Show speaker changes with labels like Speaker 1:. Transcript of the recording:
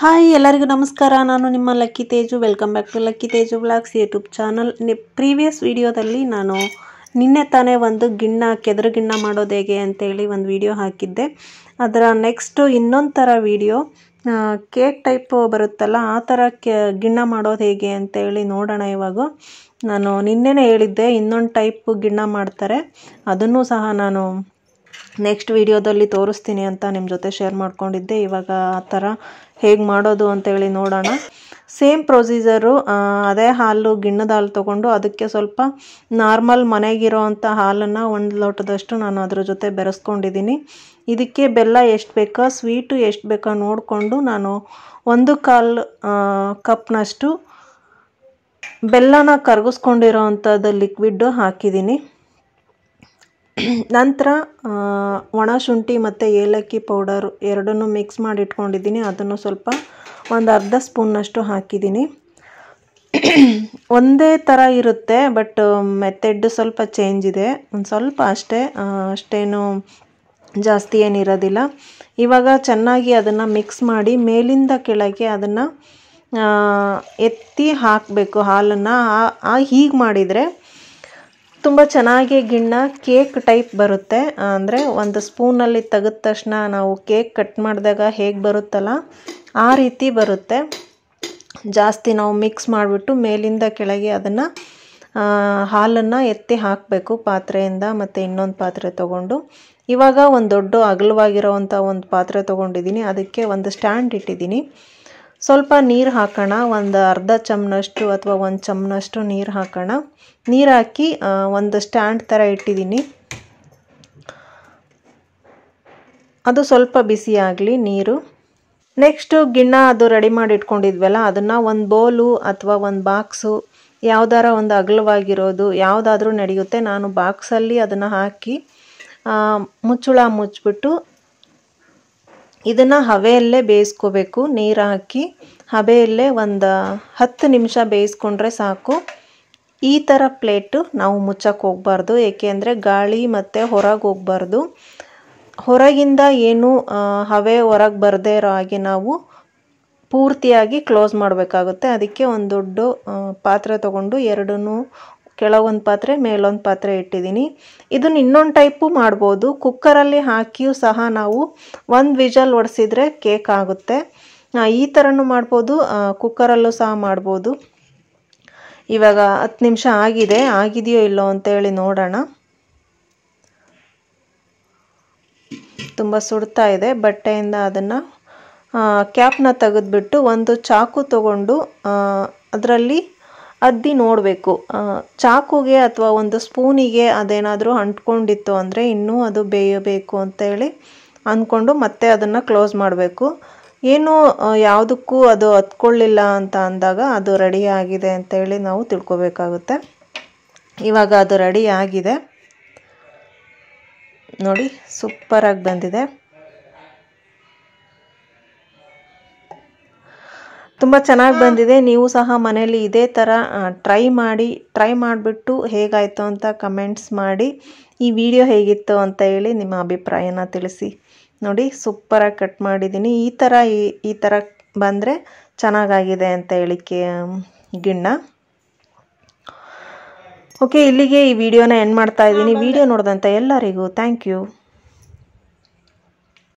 Speaker 1: hi ಎಲ್ಲರಿಗೂ ನಮಸ್ಕಾರ ನಾನು ನಿಮ್ಮ Lucky Teju welcome back to Lucky Teju blogs YouTube channel ನಿ ಪ್ರೀವಿಯಸ್ ವಿಡಿಯೋದಲ್ಲಿ ನಾನು ನಿನ್ನೆ ತಾನೇ ಒಂದು ಗಿಣ್ಣ ಕೆದರು ಗಿಣ್ಣ ಮಾಡೋದು ಹೇಗೆ ಅಂತೇಳಿ ಒಂದು ವಿಡಿಯೋ ಹಾಕಿದ್ದೆ ಅದರ ನೆಕ್ಸ್ಟು ಇನ್ನೊಂದು ಥರ ವಿಡಿಯೋ ಕೇಕ್ ಟೈಪ್ ಬರುತ್ತಲ್ಲ ಆ ಥರ ಕೆ ಗಿಣ್ಣ ಮಾಡೋದು ಹೇಗೆ ಅಂತೇಳಿ ನೋಡೋಣ ಇವಾಗ ನಾನು ನಿನ್ನೆನೇ ಹೇಳಿದ್ದೆ ಇನ್ನೊಂದು ಟೈಪ್ ಗಿಣ್ಣ ಮಾಡ್ತಾರೆ ಅದನ್ನೂ ಸಹ ನಾನು ನೆಕ್ಸ್ಟ್ ವಿಡಿಯೋದಲ್ಲಿ ತೋರಿಸ್ತೀನಿ ಅಂತ ನಿಮ್ಮ ಜೊತೆ ಶೇರ್ ಮಾಡ್ಕೊಂಡಿದ್ದೆ ಇವಾಗ ಆ ಥರ ಹೇಗೆ ಮಾಡೋದು ಅಂತೇಳಿ ನೋಡೋಣ ಸೇಮ್ ಪ್ರೊಸೀಜರು ಅದೇ ಹಾಲು ಗಿಣ್ಣದ ಹಾಲು ತೊಗೊಂಡು ಅದಕ್ಕೆ ಸ್ವಲ್ಪ ನಾರ್ಮಲ್ ಮನೆಗಿರೋ ಅಂಥ ಹಾಲನ್ನು ಒಂದು ಲೋಟದಷ್ಟು ನಾನು ಅದ್ರ ಜೊತೆ ಬೆರೆಸ್ಕೊಂಡಿದ್ದೀನಿ ಇದಕ್ಕೆ ಬೆಲ್ಲ ಎಷ್ಟು ಬೇಕೋ ಸ್ವೀಟು ಎಷ್ಟು ಬೇಕೋ ನೋಡಿಕೊಂಡು ನಾನು ಒಂದು ಕಾಲು ಕಪ್ನಷ್ಟು ಬೆಲ್ಲನ ಕರಗಿಸ್ಕೊಂಡಿರೋ ಅಂಥದ್ದು ಲಿಕ್ವಿಡ್ ಹಾಕಿದ್ದೀನಿ ನಂತರ ಒಣ ಶುಂಠಿ ಮತ್ತು ಏಲಕ್ಕಿ ಪೌಡರ್ ಎರಡನ್ನೂ ಮಿಕ್ಸ್ ಮಾಡಿ ಇಟ್ಕೊಂಡಿದ್ದೀನಿ ಅದನ್ನು ಸ್ವಲ್ಪ ಒಂದು ಅರ್ಧ ಸ್ಪೂನ್ನಷ್ಟು ಹಾಕಿದ್ದೀನಿ ಒಂದೇ ಥರ ಇರುತ್ತೆ ಬಟ್ ಮೆಥಡ್ ಸ್ವಲ್ಪ ಚೇಂಜ್ ಇದೆ ಒಂದು ಸ್ವಲ್ಪ ಅಷ್ಟೇ ಅಷ್ಟೇನು ಜಾಸ್ತಿ ಏನಿರೋದಿಲ್ಲ ಇವಾಗ ಚೆನ್ನಾಗಿ ಅದನ್ನು ಮಿಕ್ಸ್ ಮಾಡಿ ಮೇಲಿಂದ ಕೆಳಗೆ ಅದನ್ನು ಎತ್ತಿ ಹಾಕಬೇಕು ಹಾಲನ್ನು ಹೀಗೆ ಮಾಡಿದರೆ ತುಂಬ ಚೆನ್ನಾಗಿ ಗಿಣ್ಣ ಕೇಕ್ ಟೈಪ್ ಬರುತ್ತೆ ಅಂದರೆ ಒಂದು ಸ್ಪೂನಲ್ಲಿ ತೆಗೆದ ತಕ್ಷಣ ನಾವು ಕೇಕ್ ಕಟ್ ಮಾಡಿದಾಗ ಹೇಗೆ ಬರುತ್ತಲ್ಲ ಆ ರೀತಿ ಬರುತ್ತೆ ಜಾಸ್ತಿ ನಾವು ಮಿಕ್ಸ್ ಮಾಡಿಬಿಟ್ಟು ಮೇಲಿಂದ ಕೆಳಗೆ ಅದನ್ನು ಹಾಲನ್ನು ಎತ್ತಿ ಹಾಕಬೇಕು ಪಾತ್ರೆಯಿಂದ ಮತ್ತು ಇನ್ನೊಂದು ಪಾತ್ರೆ ತೊಗೊಂಡು ಇವಾಗ ಒಂದು ದೊಡ್ಡ ಅಗಲವಾಗಿರೋವಂಥ ಒಂದು ಪಾತ್ರೆ ತೊಗೊಂಡಿದ್ದೀನಿ ಅದಕ್ಕೆ ಒಂದು ಸ್ಟ್ಯಾಂಡ್ ಇಟ್ಟಿದ್ದೀನಿ ಸ್ವಲ್ಪ ನೀರು ಹಾಕೋಣ ಒಂದು ಅರ್ಧ ಚಮನಷ್ಟು ಅಥವಾ ಒಂದು ಚಮನಷ್ಟು ನೀರು ಹಾಕೋಣ ನೀರು ಹಾಕಿ ಒಂದು ಸ್ಟ್ಯಾಂಡ್ ಥರ ಇಟ್ಟಿದ್ದೀನಿ ಅದು ಸ್ವಲ್ಪ ಬಿಸಿ ಆಗಲಿ ನೀರು ನೆಕ್ಸ್ಟು ಗಿಣ್ಣ ಅದು ರೆಡಿ ಮಾಡಿ ಇಟ್ಕೊಂಡಿದ್ವಲ್ಲ ಅದನ್ನು ಒಂದು ಬೋಲು ಅಥವಾ ಒಂದು ಬಾಕ್ಸು ಯಾವ್ದಾರ ಒಂದು ಅಗಲವಾಗಿರೋದು ಯಾವುದಾದ್ರೂ ನಡೆಯುತ್ತೆ ನಾನು ಬಾಕ್ಸಲ್ಲಿ ಅದನ್ನು ಹಾಕಿ ಮುಚ್ಚುಳ ಮುಚ್ಚಿಬಿಟ್ಟು ಇದನ್ನು ಹಬೆಯಲ್ಲೇ ಬೇಯಿಸ್ಕೋಬೇಕು ನೀರು ಹಾಕಿ ಹಬೆಯಲ್ಲೇ ಒಂದು ಹತ್ತು ನಿಮಿಷ ಬೇಯಿಸ್ಕೊಂಡ್ರೆ ಸಾಕು ಈ ಥರ ಪ್ಲೇಟು ನಾವು ಮುಚ್ಚಕ್ಕೆ ಹೋಗಬಾರ್ದು ಏಕೆಂದರೆ ಗಾಳಿ ಮತ್ತು ಹೊರಗೆ ಹೋಗಬಾರ್ದು ಹೊರಗಿಂದ ಏನು ಹವೆ ಹೊರಗೆ ಬರದೇ ಇರೋ ಹಾಗೆ ನಾವು ಪೂರ್ತಿಯಾಗಿ ಕ್ಲೋಸ್ ಮಾಡಬೇಕಾಗುತ್ತೆ ಅದಕ್ಕೆ ಒಂದು ದೊಡ್ಡ ಪಾತ್ರೆ ತಗೊಂಡು ಎರಡನ್ನೂ ಕೆಳಗೊಂದು ಪಾತ್ರೆ ಮೇಲೊಂದು ಪಾತ್ರೆ ಇಟ್ಟಿದ್ದೀನಿ ಇದನ್ನು ಇನ್ನೊಂದು ಟೈಪು ಮಾಡ್ಬೋದು ಕುಕ್ಕರಲ್ಲಿ ಹಾಕಿಯೂ ಸಹ ನಾವು ಒಂದು ವಿಜಲ್ ಒಡಿಸಿದ್ರೆ ಕೇಕ್ ಆಗುತ್ತೆ ಈ ಥರನೂ ಮಾಡ್ಬೋದು ಕುಕ್ಕರಲ್ಲೂ ಸಹ ಮಾಡ್ಬೋದು ಇವಾಗ ಹತ್ತು ನಿಮಿಷ ಆಗಿದೆ ಆಗಿದೆಯೋ ಇಲ್ಲೋ ಅಂತೇಳಿ ನೋಡೋಣ ತುಂಬ ಸುಡ್ತಾ ಇದೆ ಬಟ್ಟೆಯಿಂದ ಅದನ್ನು ಕ್ಯಾಪ್ನ ತೆಗೆದುಬಿಟ್ಟು ಒಂದು ಚಾಕು ತಗೊಂಡು ಅದರಲ್ಲಿ ಅದ್ದಿ ನೋಡಬೇಕು ಚಾಕುಗೆ ಅಥವಾ ಒಂದು ಸ್ಪೂನಿಗೆ ಅದೇನಾದರೂ ಅಂಟ್ಕೊಂಡಿತ್ತು ಅಂದರೆ ಇನ್ನೂ ಅದು ಬೇಯಬೇಕು ಅಂತೇಳಿ ಅಂದ್ಕೊಂಡು ಮತ್ತೆ ಅದನ್ನು ಕ್ಲೋಸ್ ಮಾಡಬೇಕು ಏನು ಯಾವುದಕ್ಕೂ ಅದು ಹತ್ಕೊಳ್ಳಿಲ್ಲ ಅಂತ ಅಂದಾಗ ಅದು ರೆಡಿ ಆಗಿದೆ ಅಂತೇಳಿ ನಾವು ತಿಳ್ಕೊಬೇಕಾಗುತ್ತೆ ಇವಾಗ ಅದು ರೆಡಿ ಆಗಿದೆ ನೋಡಿ ಸೂಪರಾಗಿ ಬಂದಿದೆ ತುಂಬ ಚೆನ್ನಾಗಿ ಬಂದಿದೆ ನೀವು ಸಹ ಮನೇಲಿ ಇದೇ ಥರ ಟ್ರೈ ಮಾಡಿ ಟ್ರೈ ಮಾಡಿಬಿಟ್ಟು ಹೇಗಾಯಿತು ಅಂತ ಕಮೆಂಟ್ಸ್ ಮಾಡಿ ಈ ವಿಡಿಯೋ ಹೇಗಿತ್ತು ಅಂತ ಹೇಳಿ ನಿಮ್ಮ ಅಭಿಪ್ರಾಯನ ತಿಳಿಸಿ ನೋಡಿ ಸೂಪರಾಗಿ ಕಟ್ ಮಾಡಿದ್ದೀನಿ ಈ ಥರ ಈ ಈ ಥರ ಬಂದರೆ ಚೆನ್ನಾಗಾಗಿದೆ ಅಂತ ಹೇಳಿ ಗಿಣ್ಣ ಓಕೆ ಇಲ್ಲಿಗೆ ಈ ವಿಡಿಯೋನ ಎಂಡ್ ಮಾಡ್ತಾ ಇದ್ದೀನಿ ವಿಡಿಯೋ ನೋಡಿದಂಥ ಎಲ್ಲರಿಗೂ ಥ್ಯಾಂಕ್ ಯು